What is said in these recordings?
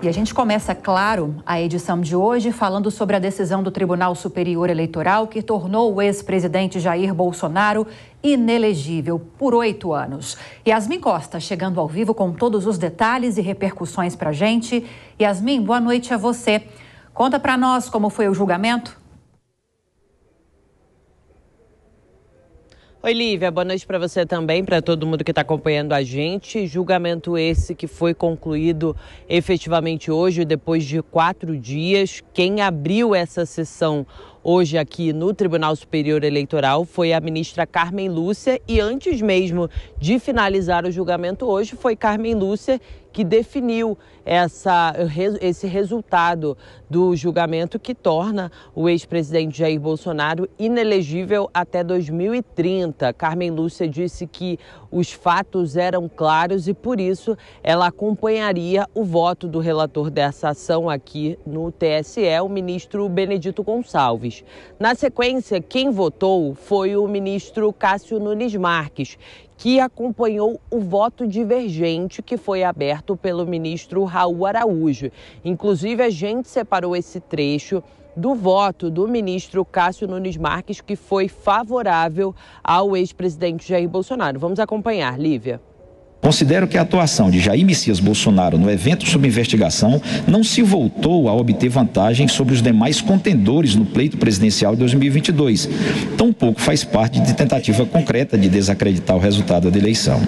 E a gente começa, claro, a edição de hoje falando sobre a decisão do Tribunal Superior Eleitoral que tornou o ex-presidente Jair Bolsonaro inelegível por oito anos. Yasmin Costa chegando ao vivo com todos os detalhes e repercussões para gente. Yasmin, boa noite a você. Conta para nós como foi o julgamento. Oi, Lívia, boa noite para você também, para todo mundo que está acompanhando a gente. Julgamento esse que foi concluído efetivamente hoje, depois de quatro dias. Quem abriu essa sessão hoje aqui no Tribunal Superior Eleitoral foi a ministra Carmen Lúcia e antes mesmo de finalizar o julgamento hoje foi Carmen Lúcia que definiu essa, esse resultado do julgamento que torna o ex-presidente Jair Bolsonaro inelegível até 2030. Carmen Lúcia disse que os fatos eram claros e, por isso, ela acompanharia o voto do relator dessa ação aqui no TSE, o ministro Benedito Gonçalves. Na sequência, quem votou foi o ministro Cássio Nunes Marques, que acompanhou o voto divergente que foi aberto pelo ministro Raul Araújo. Inclusive, a gente separou esse trecho do voto do ministro Cássio Nunes Marques, que foi favorável ao ex-presidente Jair Bolsonaro. Vamos acompanhar, Lívia. Considero que a atuação de Jair Messias Bolsonaro no evento sob investigação não se voltou a obter vantagem sobre os demais contendores no pleito presidencial de 2022. Tampouco faz parte de tentativa concreta de desacreditar o resultado da eleição.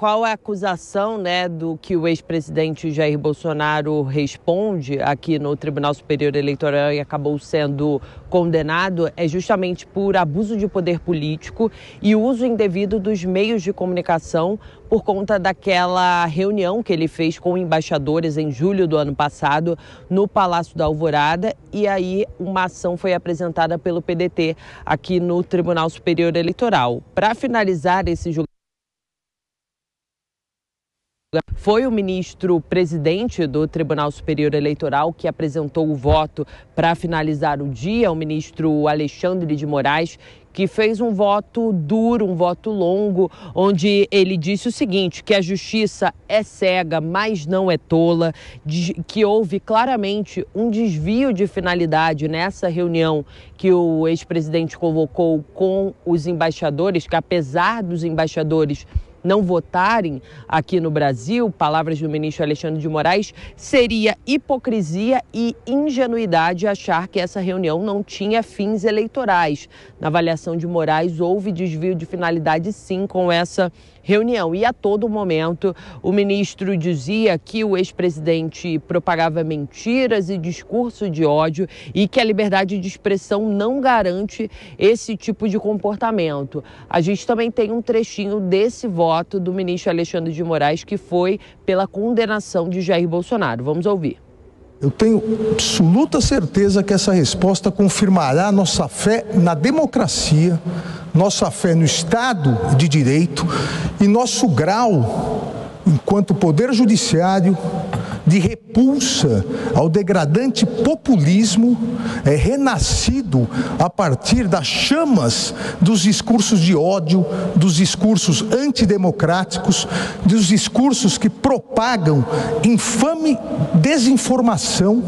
qual é a acusação né, do que o ex-presidente Jair Bolsonaro responde aqui no Tribunal Superior Eleitoral e acabou sendo condenado é justamente por abuso de poder político e uso indevido dos meios de comunicação por conta daquela reunião que ele fez com embaixadores em julho do ano passado no Palácio da Alvorada e aí uma ação foi apresentada pelo PDT aqui no Tribunal Superior Eleitoral. Para finalizar esse julgamento foi o ministro presidente do Tribunal Superior Eleitoral que apresentou o voto para finalizar o dia, o ministro Alexandre de Moraes, que fez um voto duro, um voto longo, onde ele disse o seguinte: que a justiça é cega, mas não é tola, que houve claramente um desvio de finalidade nessa reunião que o ex-presidente convocou com os embaixadores, que apesar dos embaixadores não votarem aqui no Brasil, palavras do ministro Alexandre de Moraes, seria hipocrisia e ingenuidade achar que essa reunião não tinha fins eleitorais. Na avaliação de Moraes, houve desvio de finalidade, sim, com essa reunião. E a todo momento, o ministro dizia que o ex-presidente propagava mentiras e discurso de ódio e que a liberdade de expressão não garante esse tipo de comportamento. A gente também tem um trechinho desse voto voto do ministro Alexandre de Moraes, que foi pela condenação de Jair Bolsonaro. Vamos ouvir. Eu tenho absoluta certeza que essa resposta confirmará nossa fé na democracia, nossa fé no Estado de Direito e nosso grau enquanto Poder Judiciário de repulsa ao degradante populismo é, renascido a partir das chamas dos discursos de ódio, dos discursos antidemocráticos, dos discursos que propagam infame desinformação.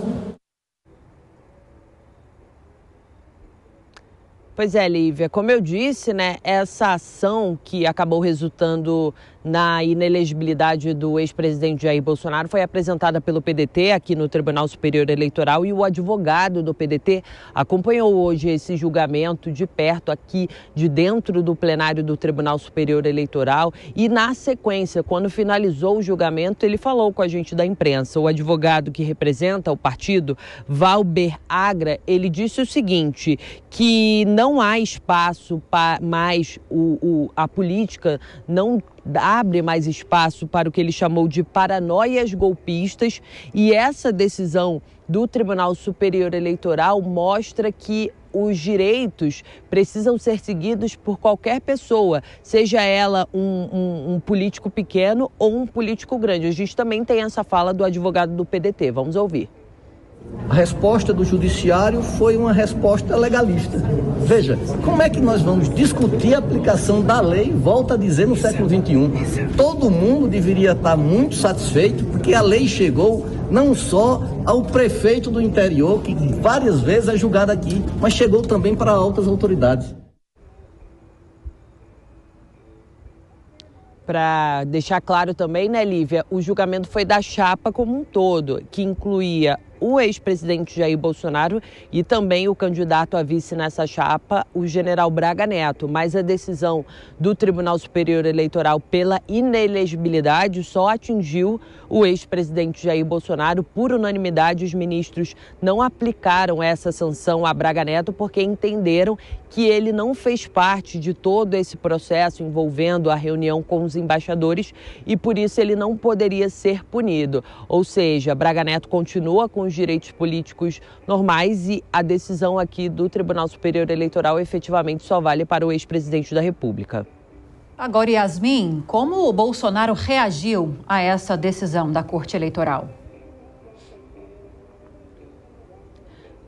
Pois é, Lívia, como eu disse, né, essa ação que acabou resultando na inelegibilidade do ex-presidente Jair Bolsonaro foi apresentada pelo PDT aqui no Tribunal Superior Eleitoral e o advogado do PDT acompanhou hoje esse julgamento de perto aqui de dentro do plenário do Tribunal Superior Eleitoral e na sequência, quando finalizou o julgamento, ele falou com a gente da imprensa. O advogado que representa o partido, Valber Agra, ele disse o seguinte, que não há espaço para mais o, o a política não abre mais espaço para o que ele chamou de paranoias golpistas e essa decisão do Tribunal Superior Eleitoral mostra que os direitos precisam ser seguidos por qualquer pessoa, seja ela um, um, um, político pequeno ou um político grande. A gente também tem essa fala do advogado do PDT. Vamos ouvir. A resposta do judiciário foi uma resposta legalista. Veja, como é que nós vamos discutir a aplicação da lei, volta a dizer, no século XXI? Todo mundo deveria estar muito satisfeito, porque a lei chegou não só ao prefeito do interior, que várias vezes é julgado aqui, mas chegou também para altas autoridades. Para deixar claro também, né, Lívia, o julgamento foi da chapa como um todo, que incluía o ex-presidente Jair Bolsonaro e também o candidato a vice nessa chapa, o general Braga Neto. Mas a decisão do Tribunal Superior Eleitoral pela inelegibilidade só atingiu o ex-presidente Jair Bolsonaro. Por unanimidade, os ministros não aplicaram essa sanção a Braga Neto porque entenderam que ele não fez parte de todo esse processo envolvendo a reunião com os embaixadores e por isso ele não poderia ser punido. Ou seja, Braga Neto continua com os os direitos políticos normais e a decisão aqui do Tribunal Superior Eleitoral efetivamente só vale para o ex-presidente da República. Agora, Yasmin, como o Bolsonaro reagiu a essa decisão da Corte Eleitoral?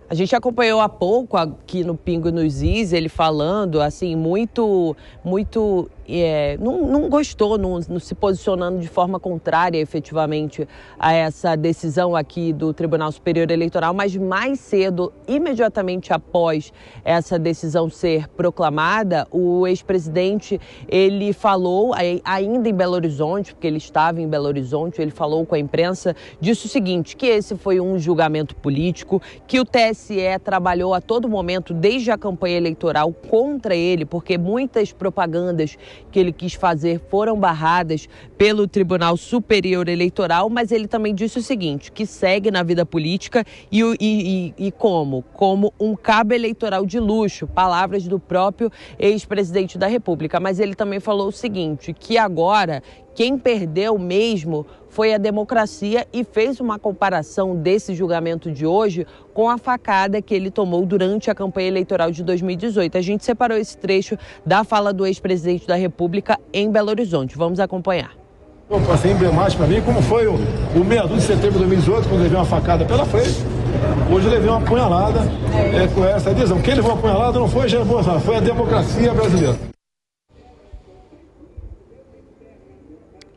A gente acompanhou há pouco aqui no Pingo e nos Is ele falando assim muito muito é, não, não, gostou, não, não, se posicionando de forma contrária efetivamente a essa decisão aqui do Tribunal Superior Eleitoral, mas mais cedo, imediatamente após essa decisão ser proclamada, o ex-presidente ele falou, ainda em Belo Horizonte, porque ele estava em Belo Horizonte, ele falou com a imprensa, disse o seguinte: que esse foi um julgamento político, que o TSE trabalhou a todo momento, desde a campanha eleitoral, contra ele, porque muitas propagandas que ele quis fazer foram barradas pelo Tribunal Superior Eleitoral, mas ele também disse o seguinte: que segue na vida política e, e, e, e como? Como um cabo eleitoral de luxo, palavras do próprio ex-presidente da República. Mas ele também falou o seguinte: que agora quem perdeu mesmo foi a democracia e fez uma comparação desse julgamento de hoje com a facada que ele tomou durante a campanha eleitoral de 2018. A gente separou esse trecho da fala do ex-presidente da República em Belo Horizonte. Vamos acompanhar. Eu passei emblemático para mim, como foi o, o de setembro de 2018, quando ele levei uma facada pela frente. Hoje ele levei uma apunhalada é, com essa adesão. Quem levou a apunhalada não foi Jair Bolsonaro, foi a democracia brasileira.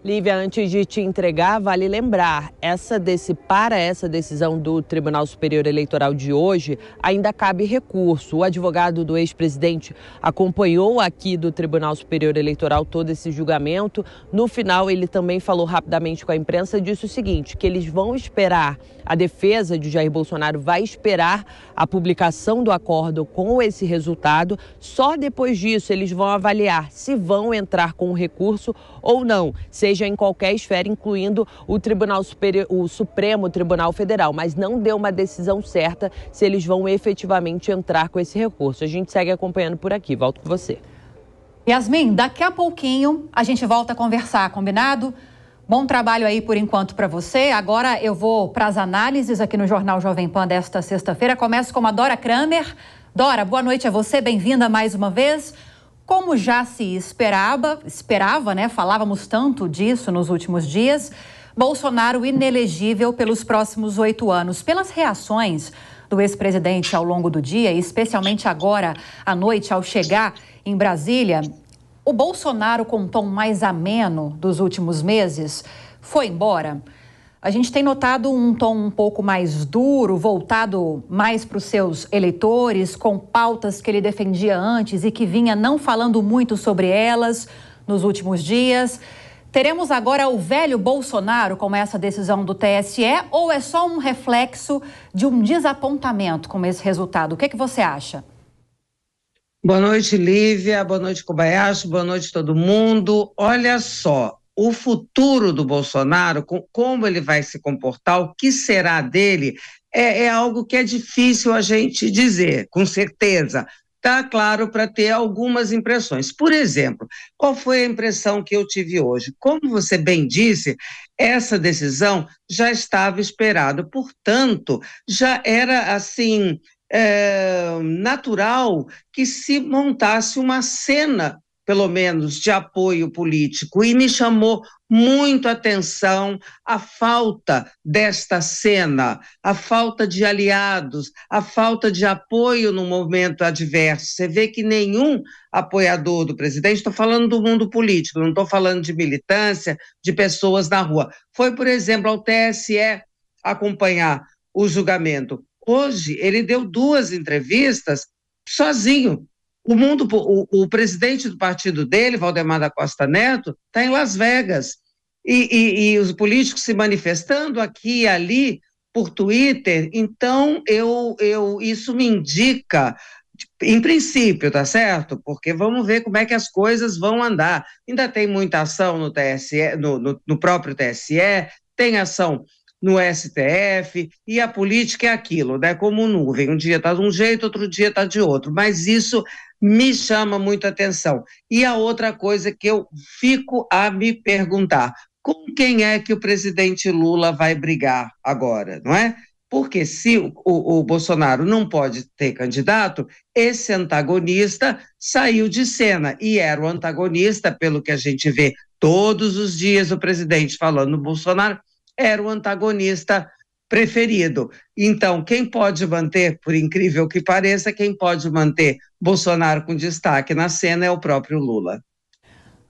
Lívia, antes de te entregar, vale lembrar, essa desse, para essa decisão do Tribunal Superior Eleitoral de hoje, ainda cabe recurso. O advogado do ex-presidente acompanhou aqui do Tribunal Superior Eleitoral todo esse julgamento. No final, ele também falou rapidamente com a imprensa, disse o seguinte, que eles vão esperar, a defesa de Jair Bolsonaro vai esperar a publicação do acordo com esse resultado. Só depois disso, eles vão avaliar se vão entrar com o recurso ou não, seja seja em qualquer esfera, incluindo o Tribunal o Supremo Tribunal Federal, mas não deu uma decisão certa se eles vão efetivamente entrar com esse recurso. A gente segue acompanhando por aqui. Volto com você. Yasmin, daqui a pouquinho a gente volta a conversar, combinado? Bom trabalho aí por enquanto para você. Agora eu vou para as análises aqui no Jornal Jovem Pan desta sexta-feira. Começo com a Dora Kramer. Dora, boa noite a você, bem-vinda mais uma vez. Como já se esperava, esperava, né? Falávamos tanto disso nos últimos dias. Bolsonaro inelegível pelos próximos oito anos. Pelas reações do ex-presidente ao longo do dia, especialmente agora à noite, ao chegar em Brasília, o Bolsonaro, com um tom mais ameno dos últimos meses, foi embora. A gente tem notado um tom um pouco mais duro, voltado mais para os seus eleitores, com pautas que ele defendia antes e que vinha não falando muito sobre elas nos últimos dias. Teremos agora o velho Bolsonaro com essa decisão do TSE ou é só um reflexo de um desapontamento com esse resultado? O que, é que você acha? Boa noite, Lívia. Boa noite, Kobayashi. Boa noite, todo mundo. Olha só, o futuro do Bolsonaro, como ele vai se comportar, o que será dele, é, é algo que é difícil a gente dizer, com certeza. Tá claro para ter algumas impressões. Por exemplo, qual foi a impressão que eu tive hoje? Como você bem disse, essa decisão já estava esperada, portanto, já era assim. É, natural que se montasse uma cena pelo menos, de apoio político. E me chamou muito atenção a falta desta cena, a falta de aliados, a falta de apoio no momento adverso. Você vê que nenhum apoiador do presidente, estou falando do mundo político, não estou falando de militância, de pessoas na rua. Foi, por exemplo, ao TSE acompanhar o julgamento. Hoje, ele deu duas entrevistas sozinho, o mundo, o, o presidente do partido dele, Valdemar da Costa Neto, está em Las Vegas. E, e, e os políticos se manifestando aqui e ali por Twitter. Então, eu, eu, isso me indica em princípio, tá certo? Porque vamos ver como é que as coisas vão andar. Ainda tem muita ação no TSE, no, no, no, próprio TSE, tem ação no STF, e a política é aquilo, né? Como nuvem. Um dia está de um jeito, outro dia está de outro. Mas isso me chama muito a atenção. E a outra coisa que eu fico a me perguntar, com quem é que o presidente Lula vai brigar agora, não é? Porque se o, o, Bolsonaro não pode ter candidato, esse antagonista saiu de cena e era o antagonista, pelo que a gente vê todos os dias o presidente falando no Bolsonaro, era o antagonista preferido. Então, quem pode manter, por incrível que pareça, quem pode manter Bolsonaro com destaque na cena é o próprio Lula.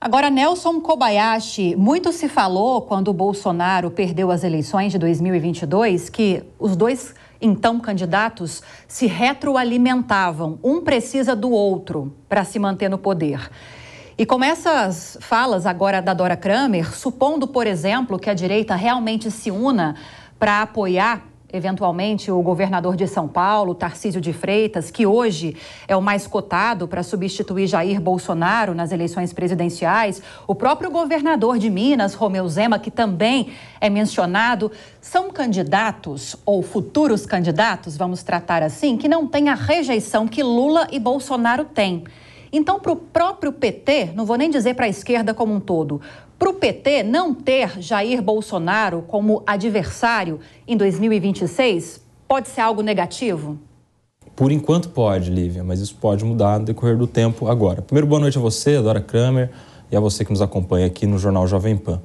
Agora, Nelson Kobayashi, muito se falou quando Bolsonaro perdeu as eleições de 2022 que os dois então candidatos se retroalimentavam, um precisa do outro para se manter no poder. E com essas falas agora da Dora Kramer, supondo, por exemplo, que a direita realmente se una para apoiar eventualmente o governador de São Paulo, Tarcísio de Freitas, que hoje é o mais cotado para substituir Jair Bolsonaro nas eleições presidenciais, o próprio governador de Minas, Romeu Zema, que também é mencionado, são candidatos ou futuros candidatos, vamos tratar assim, que não têm a rejeição que Lula e Bolsonaro têm. Então, para o próprio PT, não vou nem dizer para a esquerda como um todo, para o PT não ter Jair Bolsonaro como adversário em 2026 pode ser algo negativo? Por enquanto pode, Lívia, mas isso pode mudar no decorrer do tempo agora. Primeiro, boa noite a você, Adora Dora Kramer, e a você que nos acompanha aqui no Jornal Jovem Pan.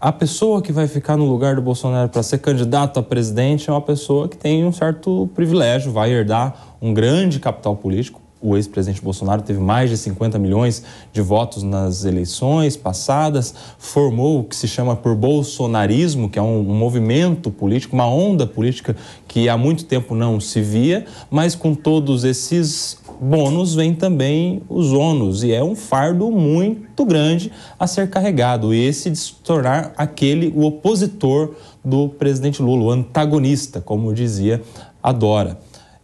A pessoa que vai ficar no lugar do Bolsonaro para ser candidato a presidente é uma pessoa que tem um certo privilégio, vai herdar um grande capital político, o ex-presidente Bolsonaro teve mais de 50 milhões de votos nas eleições passadas, formou o que se chama por bolsonarismo, que é um, um, movimento político, uma onda política que há muito tempo não se via, mas com todos esses bônus vem também os ônus, e é um fardo muito grande a ser carregado, e esse de se tornar aquele o opositor do presidente Lula, o antagonista, como dizia Adora.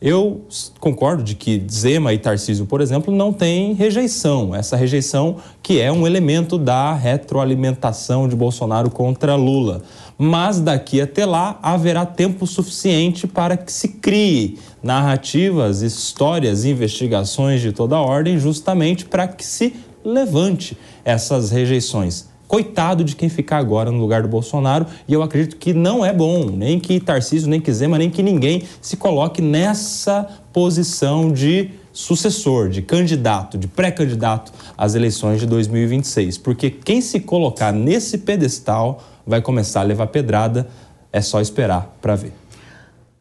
Eu concordo de que Zema e Tarcísio, por exemplo, não têm rejeição. Essa rejeição que é um elemento da retroalimentação de Bolsonaro contra Lula. Mas daqui até lá haverá tempo suficiente para que se crie narrativas, histórias, investigações de toda ordem, justamente para que se levante essas rejeições Coitado de quem ficar agora no lugar do Bolsonaro, e eu acredito que não é bom, nem que Tarcísio, nem que Zema, nem que ninguém se coloque nessa posição de sucessor, de candidato, de pré-candidato às eleições de 2026. Porque quem se colocar nesse pedestal vai começar a levar pedrada, é só esperar para ver.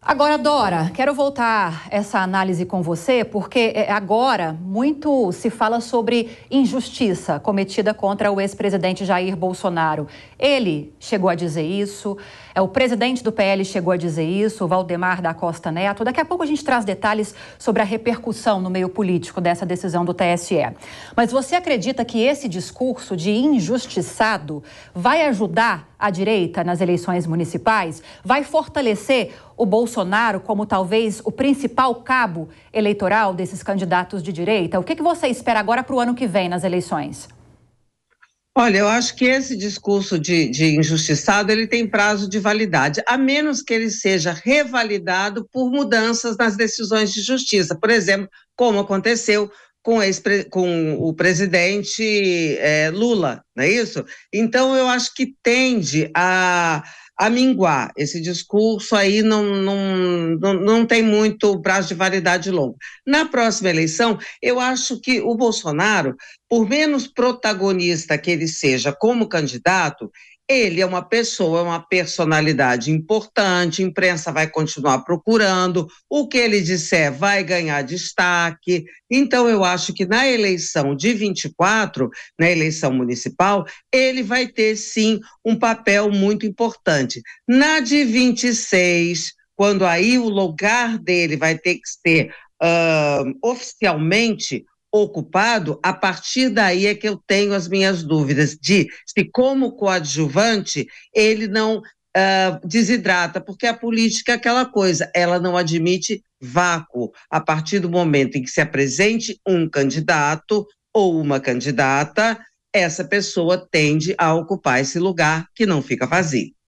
Agora, Dora, quero voltar essa análise com você, porque é, agora muito se fala sobre injustiça cometida contra o ex-presidente Jair Bolsonaro. Ele chegou a dizer isso, é o presidente do PL chegou a dizer isso, Valdemar da Costa Neto. Daqui a pouco a gente traz detalhes sobre a repercussão no meio político dessa decisão do TSE. Mas você acredita que esse discurso de injustiçado vai ajudar à direita nas eleições municipais vai fortalecer o Bolsonaro como talvez o principal cabo eleitoral desses candidatos de direita? O que, que você espera agora para o ano que vem nas eleições? Olha, eu acho que esse discurso de, de, injustiçado ele tem prazo de validade, a menos que ele seja revalidado por mudanças nas decisões de justiça, por exemplo, como aconteceu com, com o presidente é, Lula, não é isso? Então, eu acho que tende a, a minguar. Esse discurso aí não, não, não, não tem muito prazo de validade longo. Na próxima eleição, eu acho que o Bolsonaro, por menos protagonista que ele seja como candidato, ele é uma pessoa, é uma personalidade importante, a imprensa vai continuar procurando, o que ele disser vai ganhar destaque. Então, eu acho que na eleição de 24, na eleição municipal, ele vai ter sim um papel muito importante. Na de 26, quando aí o lugar dele vai ter que ser uh, oficialmente ocupado, a partir daí é que eu tenho as minhas dúvidas de se, como coadjuvante, ele não uh, desidrata, porque a política é aquela coisa, ela não admite vácuo. A partir do momento em que se apresente um candidato ou uma candidata, essa pessoa tende a ocupar esse lugar que não fica vazio.